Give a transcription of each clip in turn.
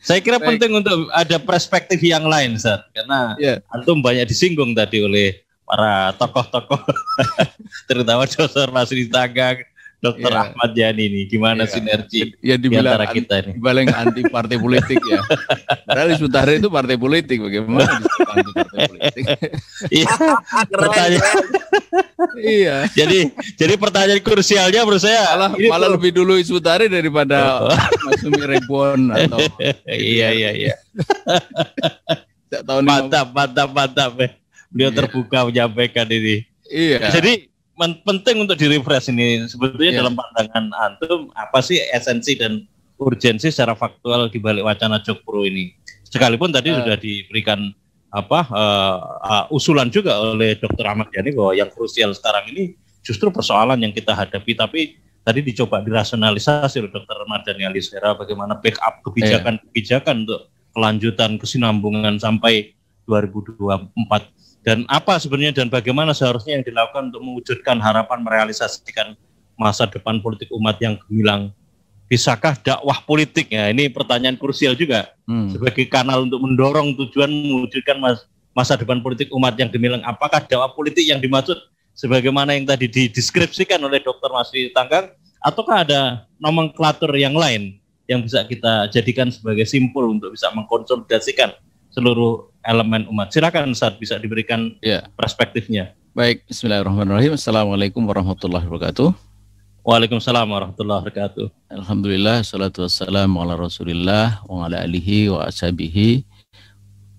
Saya kira Baik. penting untuk ada perspektif yang lain, Sir. Karena yeah. antum banyak disinggung tadi oleh para tokoh-tokoh, terutama Joser Masri Tagang, Dokter yeah. Ahmad Yani ini, gimana yeah. sinergi ya, ya dibilang antara kita ini? Dibilang anti partai politik ya. Padahal Hizbut itu partai politik, bagaimana anti partai politik? iya, pertanyaan. iya. Jadi jadi pertanyaan krusialnya menurut saya malah, malah tuh. lebih dulu Hizbut daripada oh. Mas Sumi Rebon atau iya iya iya. tahun mantap, mantap, mantap, mantap. Eh. Beliau iya. terbuka menyampaikan ini. Iya. Jadi penting untuk direfresh ini sebetulnya yeah. dalam pandangan antum apa sih esensi dan urgensi secara faktual di balik wacana Jokpro ini sekalipun tadi uh. sudah diberikan apa uh, uh, usulan juga oleh Dr. Ahmad Yani bahwa yang krusial sekarang ini justru persoalan yang kita hadapi tapi tadi dicoba dirasionalisasi oleh Dr. Mardhani Alisera bagaimana backup kebijakan-kebijakan yeah. untuk kelanjutan kesinambungan sampai 2024 dan apa sebenarnya dan bagaimana seharusnya yang dilakukan untuk mewujudkan harapan merealisasikan masa depan politik umat yang gemilang bisakah dakwah politik ya ini pertanyaan krusial juga hmm. sebagai kanal untuk mendorong tujuan mewujudkan mas masa depan politik umat yang gemilang apakah dakwah politik yang dimaksud sebagaimana yang tadi dideskripsikan oleh Dokter Masri Tanggang ataukah ada nomenklatur yang lain yang bisa kita jadikan sebagai simpul untuk bisa mengkonsolidasikan seluruh elemen umat. Silakan saat bisa diberikan ya. perspektifnya. Baik, Bismillahirrahmanirrahim. Assalamualaikum warahmatullahi wabarakatuh. Waalaikumsalam warahmatullahi wabarakatuh. Alhamdulillah, salatu wassalamu ala rasulillah wa ala alihi wa ashabihi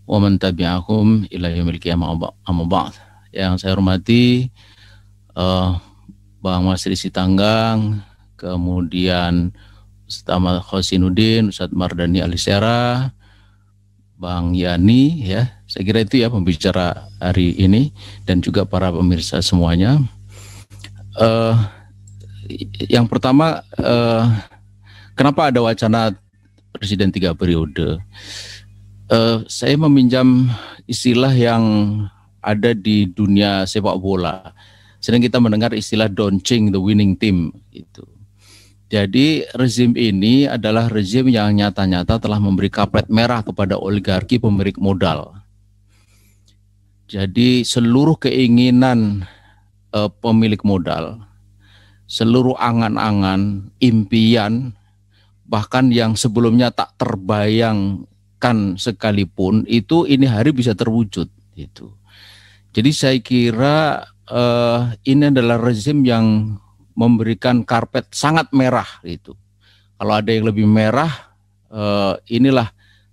wa man tabi'ahum ila yaumil qiyamah Yang saya hormati uh, Bang Masri Tanggang, kemudian Ustaz Ahmad Khosinuddin, Ustaz Mardani Alisera, Bang Yani ya. Saya kira itu ya pembicara hari ini dan juga para pemirsa semuanya. Uh, yang pertama, uh, kenapa ada wacana presiden tiga periode? Uh, saya meminjam istilah yang ada di dunia sepak bola. Sering kita mendengar istilah donching the winning team itu. Jadi rezim ini adalah rezim yang nyata-nyata telah memberi kaplet merah kepada oligarki pemilik modal. Jadi seluruh keinginan eh, pemilik modal, seluruh angan-angan, impian, bahkan yang sebelumnya tak terbayangkan sekalipun itu ini hari bisa terwujud itu. Jadi saya kira eh, ini adalah rezim yang memberikan karpet sangat merah itu. Kalau ada yang lebih merah, eh, inilah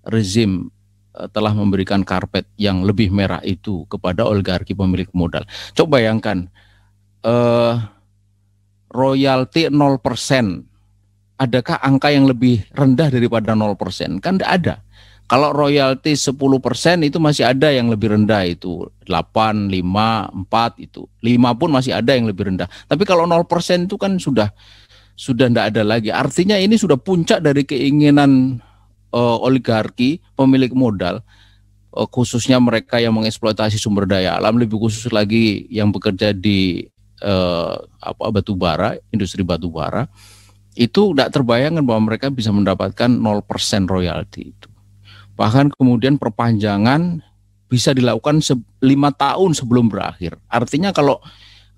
rezim eh, telah memberikan karpet yang lebih merah itu kepada oligarki pemilik modal. Coba bayangkan eh, royalti 0%. Adakah angka yang lebih rendah daripada 0%? Kan tidak ada. Kalau royalti 10% itu masih ada yang lebih rendah itu. 8, 5, 4 itu. 5 pun masih ada yang lebih rendah. Tapi kalau 0% itu kan sudah sudah tidak ada lagi. Artinya ini sudah puncak dari keinginan uh, oligarki, pemilik modal uh, khususnya mereka yang mengeksploitasi sumber daya alam lebih khusus lagi yang bekerja di eh, apa batu bara, industri batu bara itu tidak terbayangkan bahwa mereka bisa mendapatkan 0% royalti itu. Bahkan kemudian perpanjangan bisa dilakukan lima tahun sebelum berakhir. Artinya kalau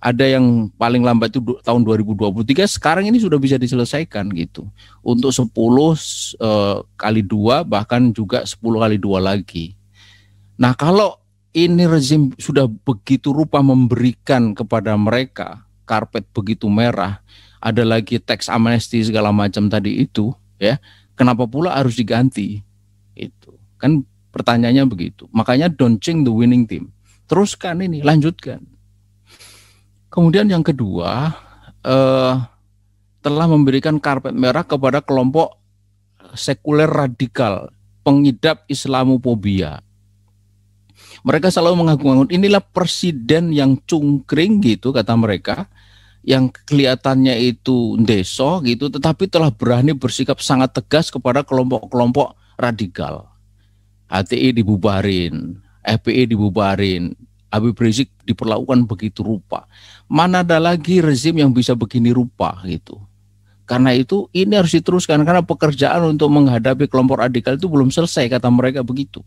ada yang paling lambat itu tahun 2023 sekarang ini sudah bisa diselesaikan gitu untuk 10 eh, kali dua bahkan juga 10 kali dua lagi nah kalau ini rezim sudah begitu rupa memberikan kepada mereka karpet begitu merah ada lagi teks amnesti segala macam tadi itu ya kenapa pula harus diganti itu kan pertanyaannya begitu makanya donching the winning team teruskan ini lanjutkan kemudian yang kedua eh, telah memberikan karpet merah kepada kelompok sekuler radikal pengidap islamophobia mereka selalu mengagung-agung inilah presiden yang cungkring gitu kata mereka yang kelihatannya itu deso gitu tetapi telah berani bersikap sangat tegas kepada kelompok-kelompok radikal. HTI dibubarin, FPI dibubarin, Habib Rizik diperlakukan begitu rupa. Mana ada lagi rezim yang bisa begini rupa gitu. Karena itu ini harus diteruskan karena pekerjaan untuk menghadapi kelompok radikal itu belum selesai kata mereka begitu.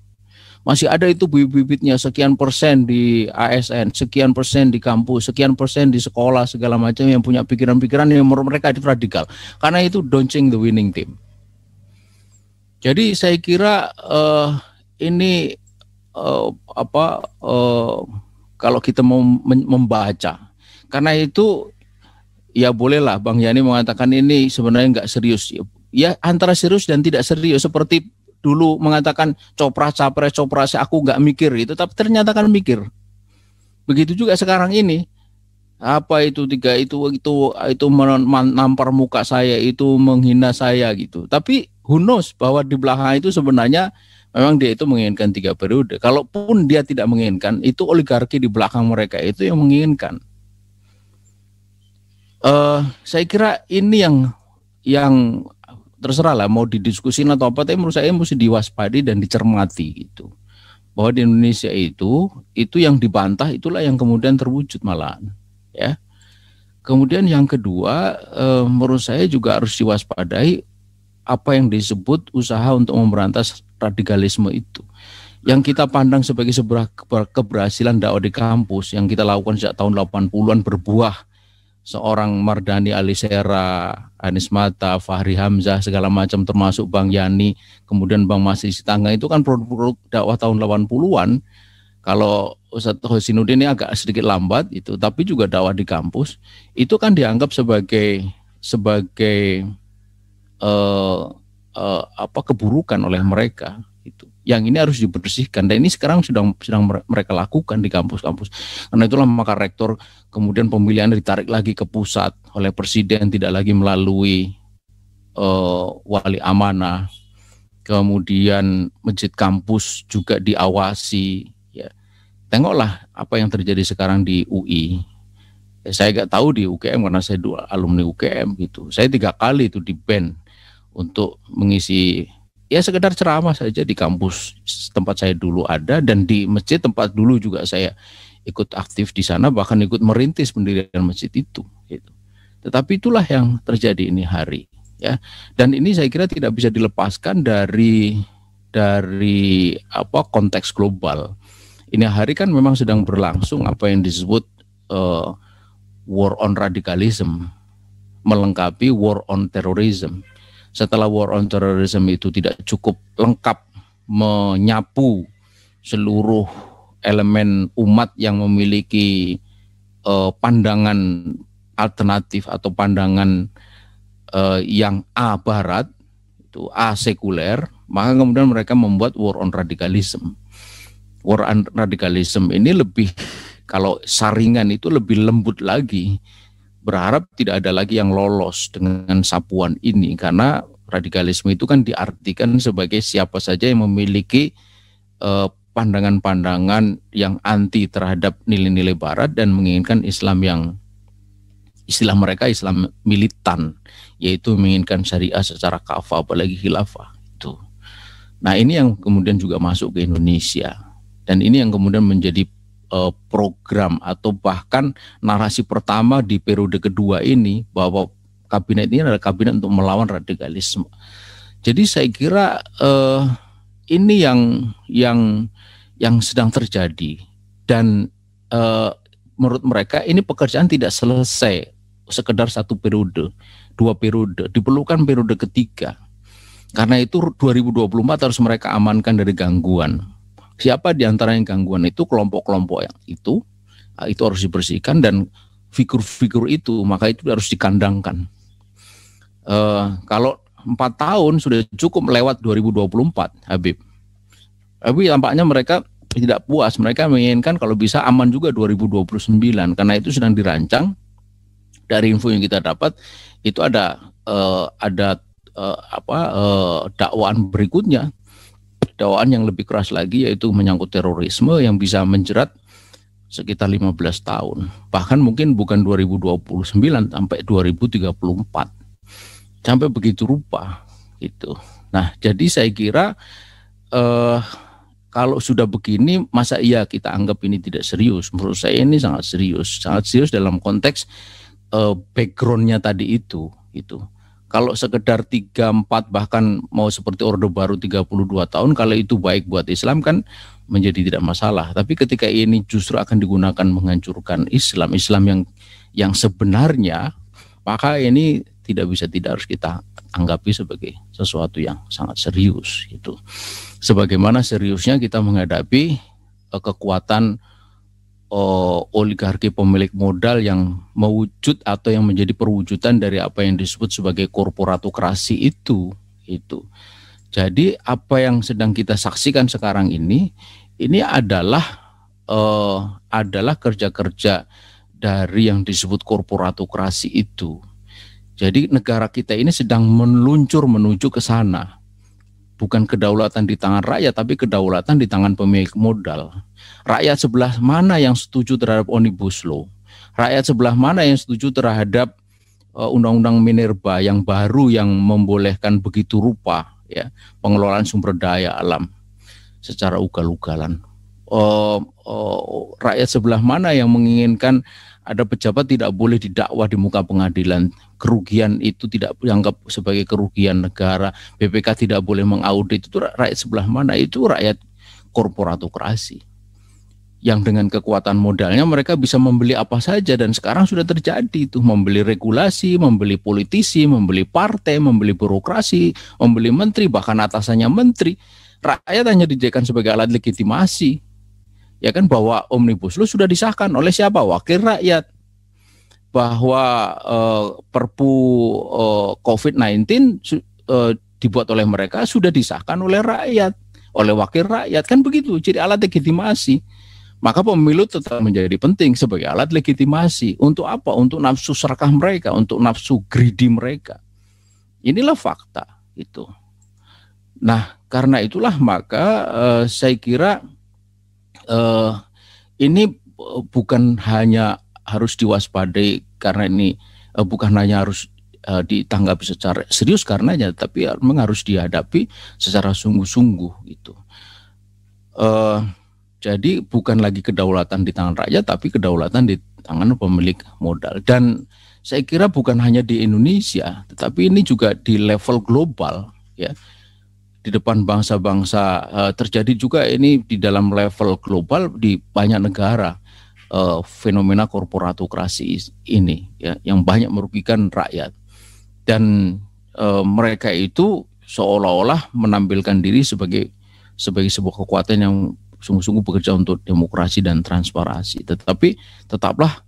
Masih ada itu bibit-bibitnya sekian persen di ASN, sekian persen di kampus, sekian persen di sekolah segala macam yang punya pikiran-pikiran yang menurut mereka itu radikal. Karena itu doncing the winning team. Jadi saya kira uh, ini uh, apa uh, kalau kita mau membaca karena itu ya bolehlah Bang Yani mengatakan ini sebenarnya nggak serius ya antara serius dan tidak serius seperti dulu mengatakan copra capres saya aku nggak mikir itu tapi ternyata kan mikir begitu juga sekarang ini apa itu tiga itu itu itu menampar muka saya itu menghina saya gitu tapi who bahwa di belakang itu sebenarnya memang dia itu menginginkan tiga periode. Kalaupun dia tidak menginginkan, itu oligarki di belakang mereka itu yang menginginkan. Uh, saya kira ini yang yang terserah lah mau didiskusin atau apa, tapi menurut saya mesti diwaspadi dan dicermati gitu. Bahwa di Indonesia itu itu yang dibantah itulah yang kemudian terwujud malahan, ya. Kemudian yang kedua, eh, menurut saya juga harus diwaspadai apa yang disebut usaha untuk memberantas radikalisme itu. Yang kita pandang sebagai sebuah keberhasilan dakwah di kampus yang kita lakukan sejak tahun 80-an berbuah seorang Mardani Alisera, Anis Mata, Fahri Hamzah segala macam termasuk Bang Yani, kemudian Bang Masih Sitangga itu kan produk-produk dakwah tahun 80-an. Kalau Ustaz Hosinuddin ini agak sedikit lambat itu, tapi juga dakwah di kampus itu kan dianggap sebagai sebagai uh, uh, apa keburukan oleh mereka itu. Yang ini harus dibersihkan dan ini sekarang sedang sedang mereka lakukan di kampus-kampus. Karena itulah maka rektor kemudian pemilihan ditarik lagi ke pusat oleh presiden tidak lagi melalui uh, wali amanah. Kemudian masjid kampus juga diawasi ya. Tengoklah apa yang terjadi sekarang di UI saya nggak tahu di UKM karena saya dua alumni UKM gitu. Saya tiga kali itu di band untuk mengisi ya sekedar ceramah saja di kampus tempat saya dulu ada dan di masjid tempat dulu juga saya ikut aktif di sana bahkan ikut merintis pendirian masjid itu gitu. Tetapi itulah yang terjadi ini hari ya. Dan ini saya kira tidak bisa dilepaskan dari dari apa konteks global. Ini hari kan memang sedang berlangsung apa yang disebut uh, war on radicalism melengkapi war on terrorism setelah war on terrorism itu tidak cukup lengkap menyapu seluruh elemen umat yang memiliki uh, pandangan alternatif atau pandangan uh, yang A barat itu A sekuler maka kemudian mereka membuat war on radikalisme war on radikalisme ini lebih kalau saringan itu lebih lembut lagi berharap tidak ada lagi yang lolos dengan sapuan ini karena radikalisme itu kan diartikan sebagai siapa saja yang memiliki pandangan eh, pandangan-pandangan yang anti terhadap nilai-nilai barat dan menginginkan Islam yang istilah mereka Islam militan yaitu menginginkan syariah secara kafah apalagi khilafah itu. Nah, ini yang kemudian juga masuk ke Indonesia dan ini yang kemudian menjadi eh, program atau bahkan narasi pertama di periode kedua ini bahwa kabinet ini adalah kabinet untuk melawan radikalisme. Jadi saya kira eh, ini yang yang yang sedang terjadi dan eh, menurut mereka ini pekerjaan tidak selesai sekedar satu periode, dua periode, diperlukan periode ketiga. Karena itu 2024 harus mereka amankan dari gangguan. Siapa di antara yang gangguan itu kelompok-kelompok yang itu ah, itu harus dibersihkan dan figur-figur itu maka itu harus dikandangkan. Uh, kalau empat tahun sudah cukup lewat 2024 Habib. Tapi tampaknya mereka tidak puas, mereka menginginkan kalau bisa aman juga 2029 karena itu sedang dirancang dari info yang kita dapat itu ada uh, ada uh, apa uh, dakwaan berikutnya dakwaan yang lebih keras lagi yaitu menyangkut terorisme yang bisa menjerat sekitar 15 tahun. Bahkan mungkin bukan 2029 sampai 2034. Sampai begitu rupa gitu. Nah, jadi saya kira eh kalau sudah begini masa iya kita anggap ini tidak serius? Menurut saya ini sangat serius, sangat serius dalam konteks eh, backgroundnya tadi itu itu kalau sekedar tiga empat bahkan mau seperti Orde Baru 32 tahun kalau itu baik buat Islam kan menjadi tidak masalah. Tapi ketika ini justru akan digunakan menghancurkan Islam, Islam yang yang sebenarnya maka ini tidak bisa tidak harus kita anggapi sebagai sesuatu yang sangat serius itu. Sebagaimana seriusnya kita menghadapi eh, kekuatan uh, oligarki pemilik modal yang mewujud atau yang menjadi perwujudan dari apa yang disebut sebagai korporatokrasi itu itu. Jadi apa yang sedang kita saksikan sekarang ini ini adalah uh, adalah kerja-kerja dari yang disebut korporatokrasi itu. Jadi negara kita ini sedang meluncur menuju ke sana bukan kedaulatan di tangan rakyat tapi kedaulatan di tangan pemilik modal. Rakyat sebelah mana yang setuju terhadap Omnibus Law? Rakyat sebelah mana yang setuju terhadap eh, Undang-Undang Minerba yang baru yang membolehkan begitu rupa ya pengelolaan sumber daya alam secara ugal-ugalan. Uh, uh, rakyat sebelah mana yang menginginkan ada pejabat tidak boleh didakwah di muka pengadilan. Kerugian itu tidak dianggap sebagai kerugian negara. BPK tidak boleh mengaudit itu rakyat sebelah mana? Itu rakyat korporatokrasi. Yang dengan kekuatan modalnya mereka bisa membeli apa saja dan sekarang sudah terjadi itu membeli regulasi, membeli politisi, membeli partai, membeli birokrasi, membeli menteri bahkan atasannya menteri. Rakyat hanya dijadikan sebagai alat legitimasi ya kan bahwa omnibus law sudah disahkan oleh siapa wakil rakyat bahwa eh, perpu eh, COVID-19 eh, dibuat oleh mereka sudah disahkan oleh rakyat oleh wakil rakyat kan begitu jadi alat legitimasi maka pemilu tetap menjadi penting sebagai alat legitimasi untuk apa untuk nafsu serakah mereka untuk nafsu greedy mereka inilah fakta itu nah karena itulah maka eh, saya kira uh, ini eh, bukan hanya harus diwaspadai karena ini uh, bukan hanya harus uh, ditanggapi secara serius karenanya, tapi ya memang harus dihadapi secara sungguh-sungguh gitu. Uh, jadi bukan lagi kedaulatan di tangan rakyat, tapi kedaulatan di tangan pemilik modal. Dan saya kira bukan hanya di Indonesia, tetapi ini juga di level global ya di depan bangsa-bangsa uh, terjadi juga ini di dalam level global di banyak negara uh, fenomena korporatokrasi ini ya yang banyak merugikan rakyat dan uh, mereka itu seolah-olah menampilkan diri sebagai sebagai sebuah kekuatan yang sungguh-sungguh bekerja untuk demokrasi dan transparansi tetapi tetaplah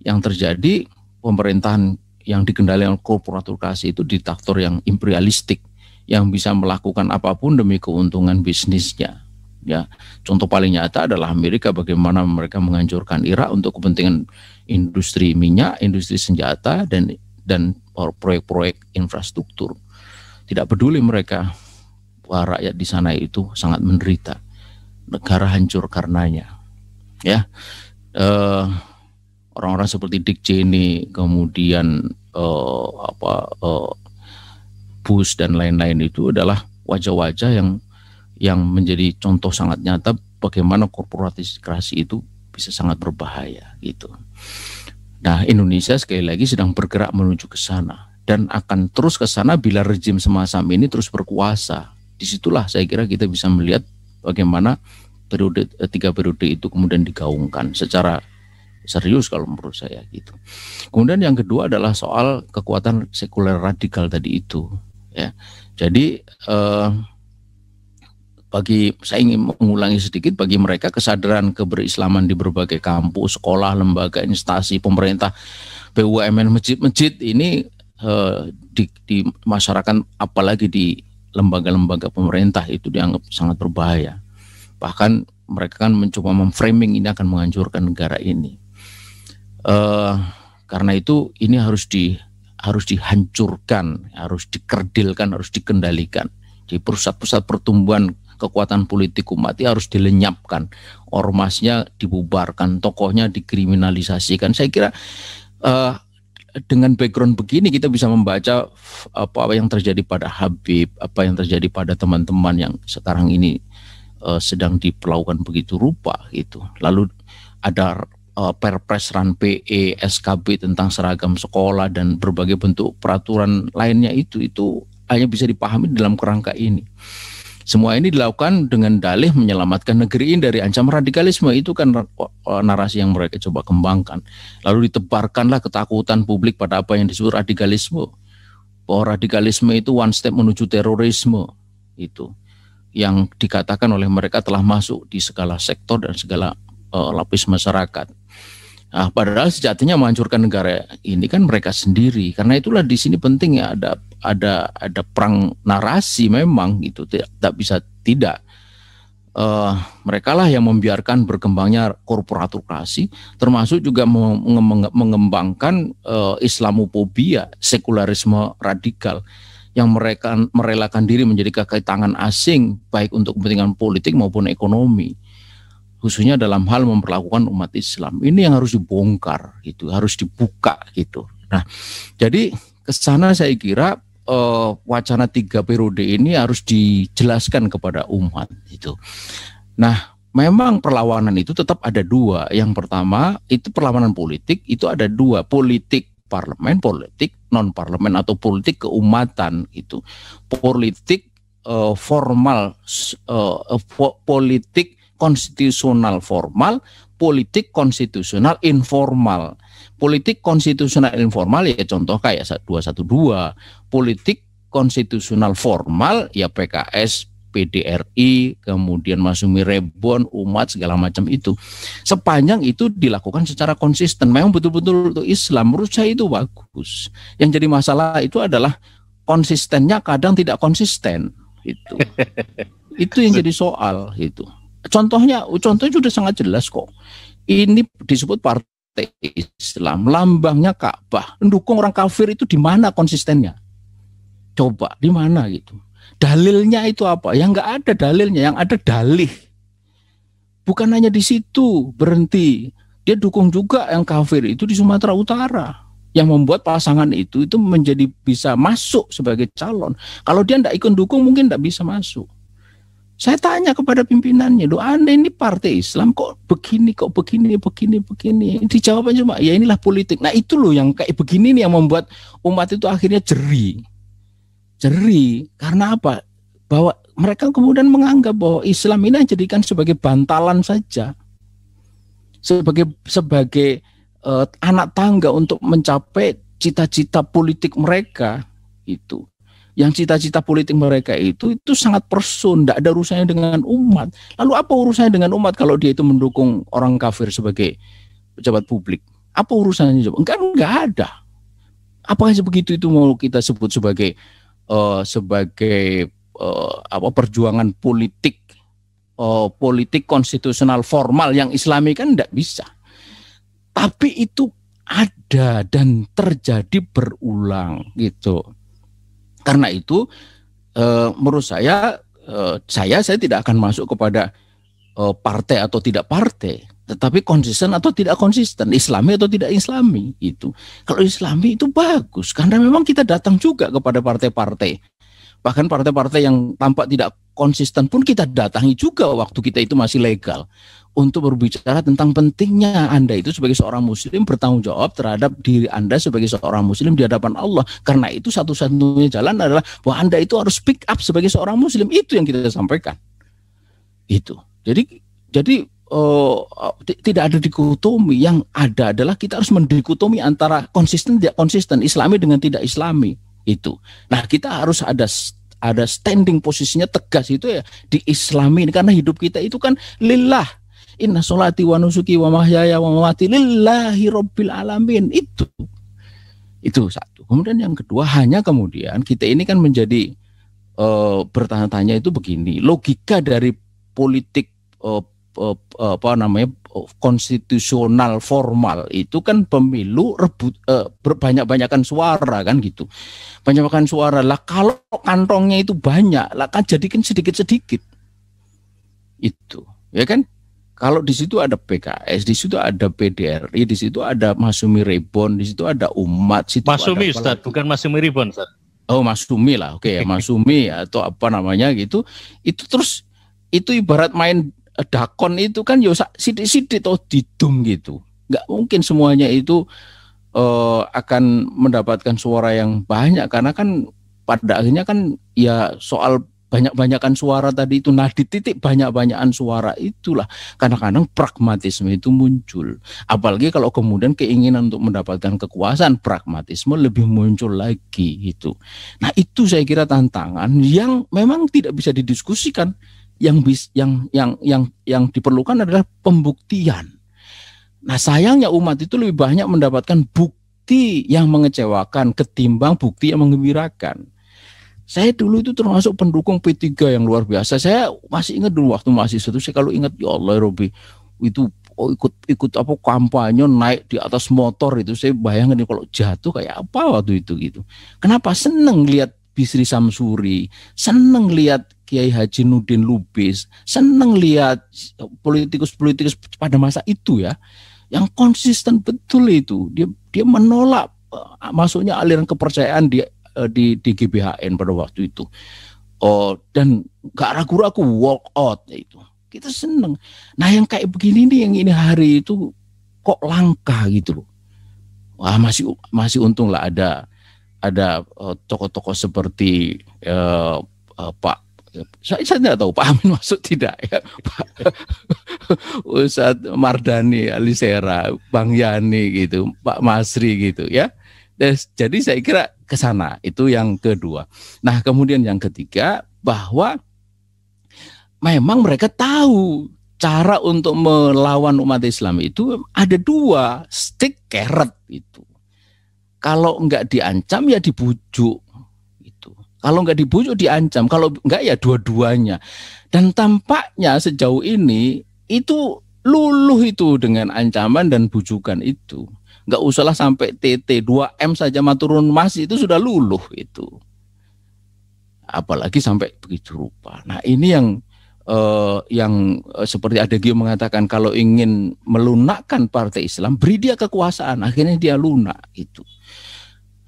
yang terjadi pemerintahan yang dikendalikan korporatokrasi itu diktator yang imperialistik yang bisa melakukan apapun demi keuntungan bisnisnya. Ya, contoh paling nyata adalah Amerika bagaimana mereka menghancurkan Irak untuk kepentingan industri minyak, industri senjata dan dan proyek-proyek infrastruktur. Tidak peduli mereka rakyat di sana itu sangat menderita. Negara hancur karenanya. Ya. Eh, orang-orang seperti Dick Cheney, kemudian uh, apa uh, pus dan lain-lain itu adalah wajah-wajah yang yang menjadi contoh sangat nyata bagaimana korporatisasi itu bisa sangat berbahaya gitu. Nah, Indonesia sekali lagi sedang bergerak menuju ke sana dan akan terus ke sana bila rezim semacam ini terus berkuasa. Disitulah saya kira kita bisa melihat bagaimana periode eh, tiga periode itu kemudian digaungkan secara serius kalau menurut saya gitu. Kemudian yang kedua adalah soal kekuatan sekuler radikal tadi itu ya jadi eh, bagi saya ingin mengulangi sedikit bagi mereka kesadaran keberislaman di berbagai kampus, sekolah, lembaga, instansi pemerintah, BUMN, masjid-masjid ini eh, di, di masyarakat apalagi di lembaga-lembaga pemerintah itu dianggap sangat berbahaya. Bahkan mereka kan mencoba memframing ini akan menghancurkan negara ini. Eh, karena itu ini harus di harus dihancurkan, harus dikerdilkan, harus dikendalikan. Di pusat-pusat pertumbuhan kekuatan politik umat harus dilenyapkan, ormasnya dibubarkan, tokohnya dikriminalisasikan. Saya kira uh, dengan background begini kita bisa membaca apa, yang terjadi pada Habib, apa yang terjadi pada teman-teman yang sekarang ini uh, sedang diperlakukan begitu rupa gitu. Lalu ada uh, Perpres RAN PE, SKB tentang seragam sekolah dan berbagai bentuk peraturan lainnya itu itu hanya bisa dipahami dalam kerangka ini. Semua ini dilakukan dengan dalih menyelamatkan negeri ini dari ancaman radikalisme itu kan narasi yang mereka coba kembangkan. Lalu ditebarkanlah ketakutan publik pada apa yang disebut radikalisme. Bahwa radikalisme itu one step menuju terorisme itu yang dikatakan oleh mereka telah masuk di segala sektor dan segala uh, lapis masyarakat. Nah, padahal sejatinya menghancurkan negara ini kan mereka sendiri. Karena itulah di sini penting ya ada ada ada perang narasi memang itu tidak, tidak bisa tidak. Uh, mereka lah yang membiarkan berkembangnya korporatokrasi, termasuk juga mengembangkan uh, eh, Islamophobia, sekularisme radikal yang mereka merelakan diri menjadi kaki tangan asing baik untuk kepentingan politik maupun ekonomi khususnya dalam hal memperlakukan umat Islam. Ini yang harus dibongkar gitu, harus dibuka gitu. Nah, jadi ke sana saya kira eh, wacana tiga periode ini harus dijelaskan kepada umat itu. Nah, memang perlawanan itu tetap ada dua. Yang pertama itu perlawanan politik itu ada dua, politik parlemen, politik non parlemen atau politik keumatan itu. Politik eh, formal, eh, politik konstitusional formal, politik konstitusional informal. Politik konstitusional informal ya contoh kayak 212, politik konstitusional formal ya PKS, PDRI, kemudian Masumi Rebon, umat segala macam itu. Sepanjang itu dilakukan secara konsisten, memang betul-betul untuk Islam menurut saya itu bagus. Yang jadi masalah itu adalah konsistennya kadang tidak konsisten itu. itu yang jadi soal itu. Contohnya, contohnya sudah sangat jelas kok. Ini disebut partai Islam, lambangnya Ka'bah. Mendukung orang kafir itu di mana konsistennya? Coba di mana gitu. Dalilnya itu apa? Yang nggak ada dalilnya, yang ada dalih. Bukan hanya di situ berhenti. Dia dukung juga yang kafir itu di Sumatera Utara yang membuat pasangan itu itu menjadi bisa masuk sebagai calon. Kalau dia tidak ikut dukung mungkin tidak bisa masuk. Saya tanya kepada pimpinannya, "Loh, Anda ini partai Islam kok begini, kok begini, begini, begini?" jawaban cuma, "Ya inilah politik." Nah, itu loh yang kayak begini nih yang membuat umat itu akhirnya jeri. Jeri karena apa? Bahwa mereka kemudian menganggap bahwa Islam ini dijadikan sebagai bantalan saja. Sebagai sebagai uh, anak tangga untuk mencapai cita-cita politik mereka itu yang cita-cita politik mereka itu itu sangat person, tidak ada urusannya dengan umat. Lalu apa urusannya dengan umat kalau dia itu mendukung orang kafir sebagai pejabat publik? Apa urusannya coba? Enggak enggak ada. Apakah sebegitu itu mau kita sebut sebagai uh, sebagai uh, apa perjuangan politik uh, politik konstitusional formal yang islami kan tidak bisa. Tapi itu ada dan terjadi berulang gitu karena itu e, menurut saya e, saya saya tidak akan masuk kepada e, partai atau tidak partai, tetapi konsisten atau tidak konsisten, Islami atau tidak Islami itu. Kalau Islami itu bagus karena memang kita datang juga kepada partai-partai. Bahkan partai-partai yang tampak tidak konsisten pun kita datangi juga waktu kita itu masih legal untuk berbicara tentang pentingnya Anda itu sebagai seorang muslim bertanggung jawab terhadap diri Anda sebagai seorang muslim di hadapan Allah. Karena itu satu-satunya jalan adalah bahwa Anda itu harus pick up sebagai seorang muslim. Itu yang kita sampaikan. Itu. Jadi jadi uh, tidak ada dikotomi yang ada adalah kita harus mendikotomi antara konsisten tidak konsisten, islami dengan tidak islami. Itu. Nah, kita harus ada ada standing posisinya tegas itu ya di islami ini karena hidup kita itu kan lillah Inna solati wa nusuki wa mahyaya wa mamati lillahi rabbil alamin. Itu. Itu satu. Kemudian yang kedua hanya kemudian kita ini kan menjadi e, bertanya-tanya itu begini. Logika dari politik e, e, apa namanya konstitusional formal itu kan pemilu rebut e, berbanyak-banyakan suara kan gitu. banyak Banyakan suara lah kalau kantongnya itu banyak lah kan jadikan sedikit-sedikit. Itu, ya kan? Kalau di situ ada PKS, di situ ada PDRI, di situ ada Masumi Rebon, di situ ada umat, situ Masumi ada Ustaz, bukan Masumi Rebon? Ustaz. Oh, Masumi lah. Oke, okay, Masumi atau apa namanya gitu. Itu terus itu ibarat main dakon itu kan ya sidik-sidik atau didum gitu. Nggak mungkin semuanya itu uh, akan mendapatkan suara yang banyak karena kan pada akhirnya kan ya soal banyak-banyakan suara tadi itu nah di titik banyak-banyakan suara itulah kadang-kadang pragmatisme itu muncul apalagi kalau kemudian keinginan untuk mendapatkan kekuasaan pragmatisme lebih muncul lagi itu nah itu saya kira tantangan yang memang tidak bisa didiskusikan yang bis, yang yang yang yang diperlukan adalah pembuktian nah sayangnya umat itu lebih banyak mendapatkan bukti yang mengecewakan ketimbang bukti yang mengembirakan saya dulu itu termasuk pendukung P3 yang luar biasa. Saya masih ingat dulu waktu masih itu saya kalau ingat ya Allah ya Robi itu oh, ikut ikut apa kampanye naik di atas motor itu saya bayangin kalau jatuh kayak apa waktu itu gitu. Kenapa seneng lihat Bisri Samsuri, seneng lihat Kiai Haji Nudin Lubis, seneng lihat politikus-politikus pada masa itu ya, yang konsisten betul itu. Dia dia menolak eh, masuknya aliran kepercayaan dia uh, di di GBHN pada waktu itu. Oh, dan gak ragu-ragu walk out ya itu. Kita seneng. Nah yang kayak begini nih yang ini hari itu kok langka gitu loh. Wah masih masih untung lah ada ada toko eh, tokoh uh, seperti uh, uh, Pak saya, saya tidak tahu Pak Amin maksud tidak ya Pak Ustadz Mardani Alisera Bang Yani gitu Pak Masri gitu ya jadi saya kira ke sana itu yang kedua. Nah, kemudian yang ketiga bahwa memang mereka tahu cara untuk melawan umat Islam itu ada dua, stick carrot itu. Kalau enggak diancam ya dibujuk itu. Kalau enggak dibujuk diancam, kalau enggak ya dua-duanya. Dan tampaknya sejauh ini itu luluh itu dengan ancaman dan bujukan itu nggak usahlah sampai TT 2M saja maturun masih itu sudah luluh itu apalagi sampai begitu rupa nah ini yang eh, yang eh, seperti Gio mengatakan kalau ingin melunakkan partai Islam beri dia kekuasaan akhirnya dia lunak itu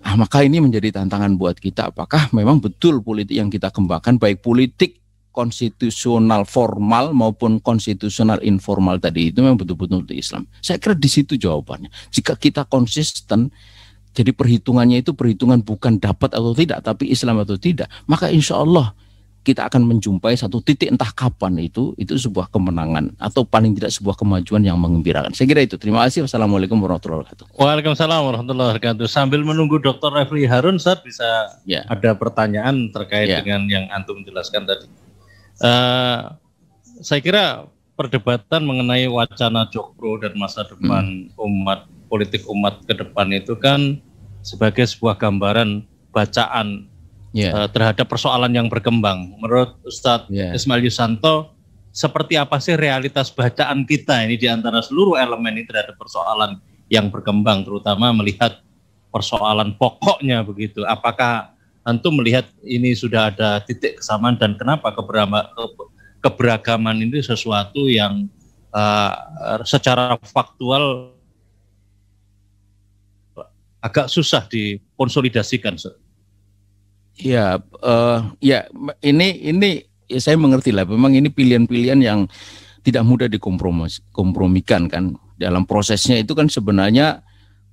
Nah, maka ini menjadi tantangan buat kita apakah memang betul politik yang kita kembangkan baik politik konstitusional formal maupun konstitusional informal tadi itu memang betul-betul untuk Islam. Saya kira di situ jawabannya. Jika kita konsisten, jadi perhitungannya itu perhitungan bukan dapat atau tidak, tapi Islam atau tidak, maka insya Allah kita akan menjumpai satu titik entah kapan itu, itu sebuah kemenangan atau paling tidak sebuah kemajuan yang mengembirakan. Saya kira itu. Terima kasih. Wassalamualaikum warahmatullahi wabarakatuh. Waalaikumsalam warahmatullahi wabarakatuh. Sambil menunggu Dr. Refli Harun, saya bisa ya. ada pertanyaan terkait ya. dengan yang Antum jelaskan tadi uh, saya kira perdebatan mengenai wacana Jokro dan masa depan hmm. umat politik umat ke depan itu kan sebagai sebuah gambaran bacaan yeah. Ya. uh, terhadap persoalan yang berkembang. Menurut Ustadz yeah. Ismail Yusanto, seperti apa sih realitas bacaan kita ini di antara seluruh elemen ini terhadap persoalan yang berkembang, terutama melihat persoalan pokoknya begitu. Apakah antum melihat ini sudah ada titik kesamaan dan kenapa keberama, ke, keberagaman ini sesuatu yang uh, secara faktual agak susah dikonsolidasikan. Iya, eh, ya, uh, ya ini ini ya saya mengerti lah. Memang ini pilihan-pilihan yang tidak mudah dikompromikan kan. Dalam prosesnya itu kan sebenarnya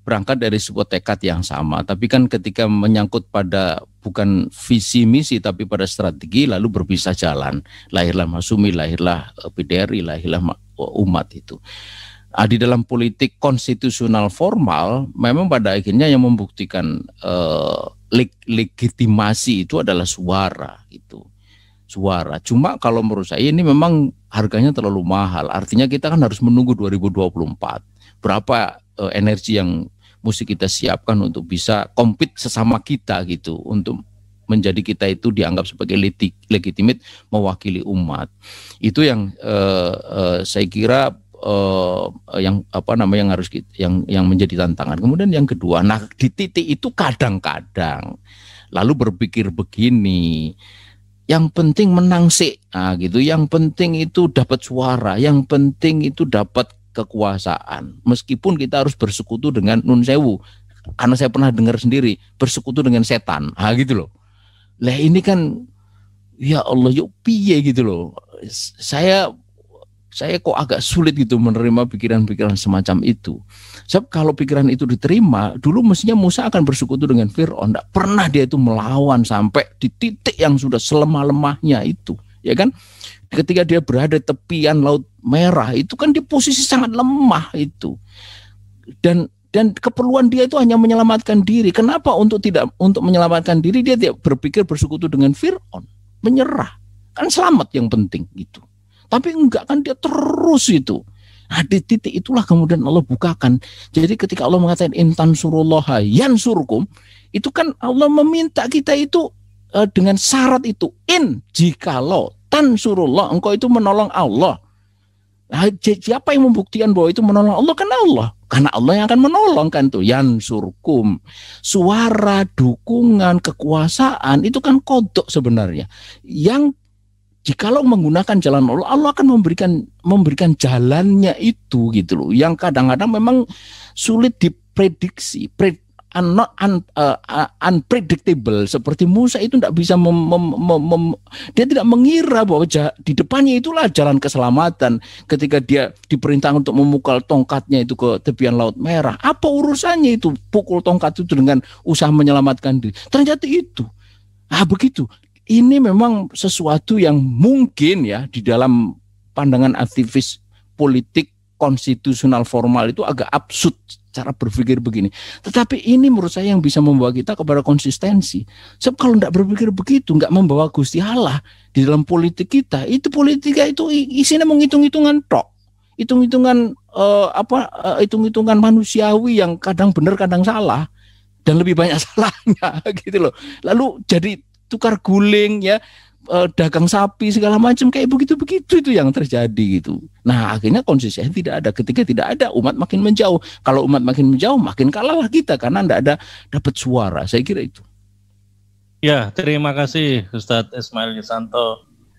berangkat dari sebuah tekad yang sama, tapi kan ketika menyangkut pada bukan visi misi tapi pada strategi lalu berpisah jalan. Lahirlah Masumi, lahirlah eh, PDRI, lahirlah umat itu. Nah, di dalam politik konstitusional formal memang pada akhirnya yang membuktikan eh, legitimasi itu adalah suara itu suara. Cuma kalau menurut saya ini memang harganya terlalu mahal. Artinya kita kan harus menunggu 2024 berapa eh, energi yang mesti kita siapkan untuk bisa compete sesama kita gitu untuk menjadi kita itu dianggap sebagai legitimate mewakili umat. Itu yang eh, eh, saya kira eh, yang apa namanya yang harus kita, yang yang menjadi tantangan. Kemudian yang kedua, nah di titik itu kadang-kadang lalu berpikir begini, yang penting menang sih, nah, gitu. Yang penting itu dapat suara, yang penting itu dapat kekuasaan. Meskipun kita harus bersekutu dengan nun sewu. Karena saya pernah dengar sendiri, bersekutu dengan setan. Ah gitu loh. Lah ini kan ya Allah yuk piye gitu loh. Saya saya kok agak sulit gitu menerima pikiran-pikiran semacam itu. Sebab kalau pikiran itu diterima, dulu mestinya Musa akan bersekutu dengan Fir'aun. Tidak pernah dia itu melawan sampai di titik yang sudah selemah-lemahnya itu ya kan? Ketika dia berada di tepian Laut Merah itu kan di posisi sangat lemah itu. Dan dan keperluan dia itu hanya menyelamatkan diri. Kenapa untuk tidak untuk menyelamatkan diri dia tidak berpikir bersekutu dengan Fir'aun, menyerah. Kan selamat yang penting gitu. Tapi enggak kan dia terus itu. Nah, di titik itulah kemudian Allah bukakan. Jadi ketika Allah mengatakan intan surullah surkum itu kan Allah meminta kita itu eh, dengan syarat itu in jikalau tansurullah, engkau itu menolong Allah. Nah, siapa yang membuktikan bahwa itu menolong Allah? Karena Allah. Karena Allah yang akan menolong kan tuh. Yan surkum. Suara, dukungan, kekuasaan itu kan kodok sebenarnya. Yang jikalau menggunakan jalan Allah, Allah akan memberikan memberikan jalannya itu gitu loh. Yang kadang-kadang memang sulit diprediksi. Pred, un, un, uh, uh, unpredictable seperti Musa itu tidak bisa mem, mem, mem, mem, dia tidak mengira bahwa di depannya itulah jalan keselamatan ketika dia diperintah untuk memukul tongkatnya itu ke tepian laut merah apa urusannya itu pukul tongkat itu dengan usaha menyelamatkan diri ternyata itu ah begitu ini memang sesuatu yang mungkin ya di dalam pandangan aktivis politik konstitusional formal itu agak absurd cara berpikir begini. Tetapi ini menurut saya yang bisa membawa kita kepada konsistensi. Sebab kalau tidak berpikir begitu, nggak membawa Gusti Allah di dalam politik kita, itu politika itu isinya menghitung-hitungan tok. Hitung-hitungan uh, apa eh, hitung-hitungan manusiawi yang kadang benar kadang salah dan lebih banyak salahnya gitu loh. Lalu jadi tukar guling ya Eh, dagang sapi segala macam kayak begitu-begitu itu yang terjadi gitu. Nah, akhirnya konsistensi tidak ada. Ketika tidak ada, umat makin menjauh. Kalau umat makin menjauh, makin kalahlah kita karena tidak ada dapat suara. Saya kira itu. Ya, terima kasih Ustadz Ismail Yusanto